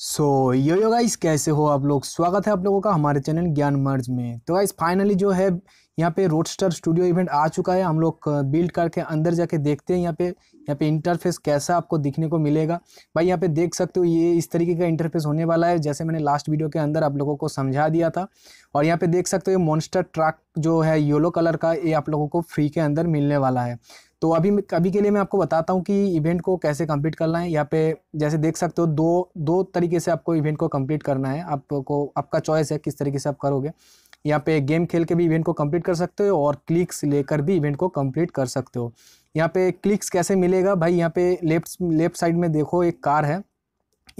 सो यो yo guys कैसे हो आप लोग स्वागत है आप लोगों का हमारे चैनल ज्ञान मर्ज में तो गाइस फाइनली जो है यहाँ पे रोडस्टर स्टूडियो इवेंट आ चुका है हम लोग बिल्ड uh, करके अंदर जाके देखते हैं यहाँ पे यहाँ पे इंटरफेस कैसा आपको दिखने को मिलेगा भाई यहाँ पे देख सकते हो ये इस तरीके का इंटरफेस होने वाला है जैसे मैंने लास्ट वीडियो के अंदर आप लोगों को समझा दिया था और यहाँ पे देख सकते हो ये मॉन्स्टर ट्रक जो है येलो कलर का ये आप लोगों को फ्री के अंदर मिलने वाला है तो अभी अभी के लिए मैं आपको बताता हूँ कि इवेंट को कैसे कंप्लीट करना है यहाँ पे जैसे देख सकते हो दो दो तरीके से आपको इवेंट को कंप्लीट करना है आपको आपका चॉइस है किस तरीके से आप करोगे यहाँ पे गेम खेल के भी इवेंट को कंप्लीट कर सकते हो और क्लिक्स लेकर भी इवेंट को कंप्लीट कर सकते हो यहाँ पे क्लिक्स कैसे मिलेगा भाई यहाँ पे लेफ्ट लेफ्ट साइड में देखो एक कार है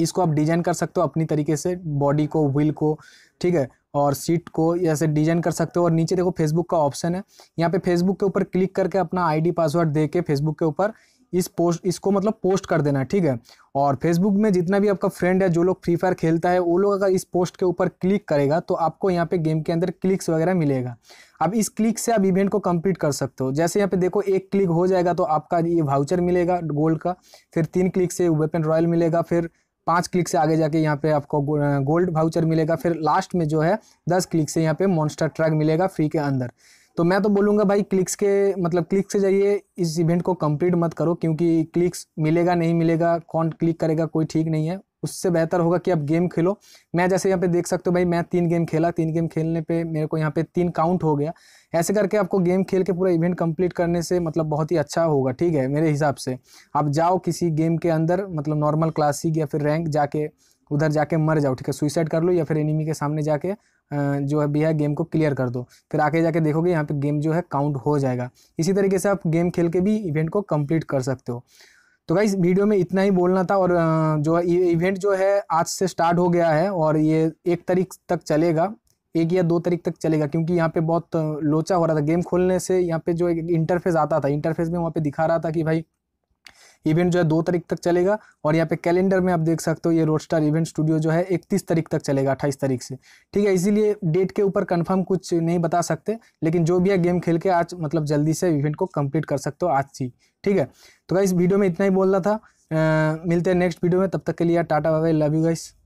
इसको आप डिजाइन कर सकते हो अपनी तरीके से बॉडी को व्हील को ठीक है और सीट को ऐसे डिजाइन कर सकते हो और नीचे देखो फेसबुक का ऑप्शन है यहाँ पे फेसबुक के ऊपर क्लिक करके अपना आईडी पासवर्ड दे के फेसबुक के ऊपर इस पोस्ट इसको मतलब पोस्ट कर देना ठीक है और फेसबुक में जितना भी आपका फ्रेंड है जो लोग फ्री फायर खेलता है वो लोग अगर इस पोस्ट के ऊपर क्लिक करेगा तो आपको यहाँ पे गेम के अंदर क्लिक्स वगैरह मिलेगा अब इस क्लिक से आप इवेंट को कंप्लीट कर सकते हो जैसे यहाँ पे देखो एक क्लिक हो जाएगा तो आपका ये वाउचर मिलेगा गोल्ड का फिर तीन क्लिक से वेपन रॉयल मिलेगा फिर पाँच क्लिक से आगे जाके यहाँ पे आपको गोल्ड भाउचर मिलेगा फिर लास्ट में जो है दस क्लिक से यहाँ पे मॉन्स्टर ट्रैक मिलेगा फ्री के अंदर तो मैं तो बोलूँगा भाई क्लिक्स के मतलब क्लिक से जाइए इस इवेंट को कंप्लीट मत करो क्योंकि क्लिक्स मिलेगा नहीं मिलेगा कौन क्लिक करेगा कोई ठीक नहीं है उससे बेहतर होगा कि आप गेम खेलो मैं जैसे यहाँ पे देख सकते हो भाई मैं तीन गेम खेला तीन गेम खेलने पे मेरे को यहाँ पे तीन काउंट हो गया ऐसे करके आपको गेम खेल के पूरा इवेंट कंप्लीट करने से मतलब बहुत ही अच्छा होगा ठीक है मेरे हिसाब से आप जाओ किसी गेम के अंदर मतलब नॉर्मल क्लासिक या फिर रैंक जाके उधर जाके मर जाओ ठीक है सुइसाइड कर लो या फिर एनिमी के सामने जाके जो है भी है गेम को क्लियर कर दो फिर आगे जाके देखोगे यहाँ पे गेम जो है काउंट हो जाएगा इसी तरीके से आप गेम खेल के भी इवेंट को कंप्लीट कर सकते हो तो गाइज वीडियो में इतना ही बोलना था और जो इवेंट जो है आज से स्टार्ट हो गया है और ये एक तारीख तक चलेगा एक या दो तारीख तक चलेगा क्योंकि यहाँ पे बहुत लोचा हो रहा था गेम खोलने से यहाँ पे जो एक इंटरफेस आता था इंटरफेस में वहाँ पे दिखा रहा था कि भाई इवेंट जो है दो तारीख तक चलेगा और यहाँ पे कैलेंडर में आप देख सकते हो ये रोड स्टार इवेंट स्टूडियो जो है इकतीस तारीख तक चलेगा अट्ठाईस तारीख से ठीक है इसीलिए डेट के ऊपर कन्फर्म कुछ नहीं बता सकते लेकिन जो भी है गेम खेल के आज मतलब जल्दी से इवेंट को कम्प्लीट कर सकते हो आज ही ठीक है तो गाइस वीडियो में इतना ही बोल रहा था आ, मिलते हैं नेक्स्ट वीडियो में तब तक के लिए टाटा बाबा लव यू गाइस